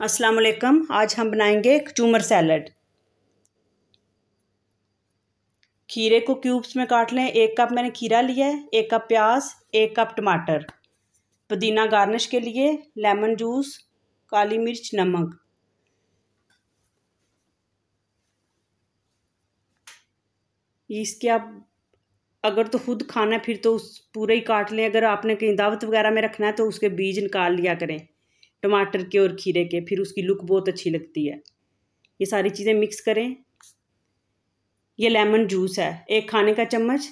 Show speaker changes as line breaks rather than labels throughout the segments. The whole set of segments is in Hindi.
अस्सलाम वालेकुम आज हम बनाएंगे चूमर सैलड खीरे को क्यूब्स में काट लें एक कप मैंने खीरा लिया है एक कप प्याज एक कप टमाटर पुदीना गार्निश के लिए लेमन जूस काली मिर्च नमक इसके आप अगर तो खुद खाना है फिर तो उस पूरे ही काट लें अगर आपने कहीं दावत वगैरह में रखना है तो उसके बीज निकाल लिया करें टमाटर के और खीरे के फिर उसकी लुक बहुत अच्छी लगती है ये सारी चीज़ें मिक्स करें ये लेमन जूस है एक खाने का चम्मच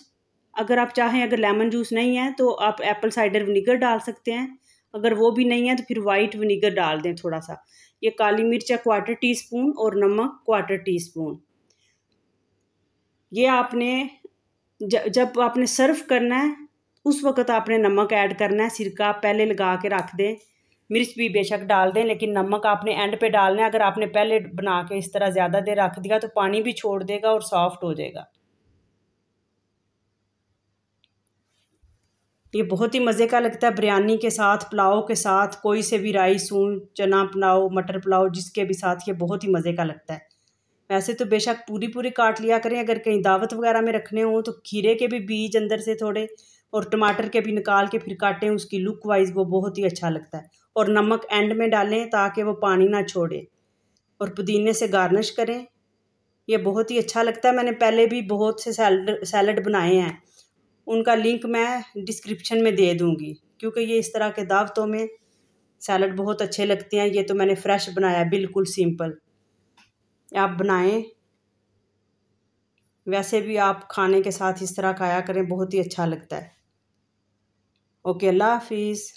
अगर आप चाहें अगर लेमन जूस नहीं है तो आप एप्पल साइडर विनीगर डाल सकते हैं अगर वो भी नहीं है तो फिर वाइट विनीगर डाल दें थोड़ा सा ये काली मिर्च है क्वार्टर टी स्पून और नमक क्वार्टर टी स्पून ये आपने जब आपने सर्व करना है उस वक्त आपने नमक ऐड करना है सिरका पहले लगा के रख दें मिर्च भी बेशक डाल दें लेकिन नमक आपने एंड पे डालना है अगर आपने पहले बना के इस तरह ज़्यादा देर रख दिया तो पानी भी छोड़ देगा और सॉफ्ट हो जाएगा ये बहुत ही मज़े का लगता है बिरयानी के साथ पुलाव के साथ कोई से भी राइस हो चना पुलाव मटर पुलाव जिसके भी साथ ये बहुत ही मज़े का लगता है वैसे तो बेशक पूरी पूरी काट लिया करें अगर कहीं दावत वगैरह में रखने हों तो खीरे के भी बीज अंदर से थोड़े और टमाटर के भी निकाल के फिर काटें उसकी लुक वाइज वो बहुत ही अच्छा लगता है और नमक एंड में डालें ताकि वो पानी ना छोड़े और पुदीने से गार्निश करें ये बहुत ही अच्छा लगता है मैंने पहले भी बहुत से सैलड सैलड बनाए हैं उनका लिंक मैं डिस्क्रिप्शन में दे दूँगी क्योंकि ये इस तरह के दावतों में सैलड बहुत अच्छे लगते हैं ये तो मैंने फ्रेश बनाया बिल्कुल सिंपल आप बनाएं वैसे भी आप खाने के साथ इस तरह खाया करें बहुत ही अच्छा लगता है ओके अल्लाह हाफिज़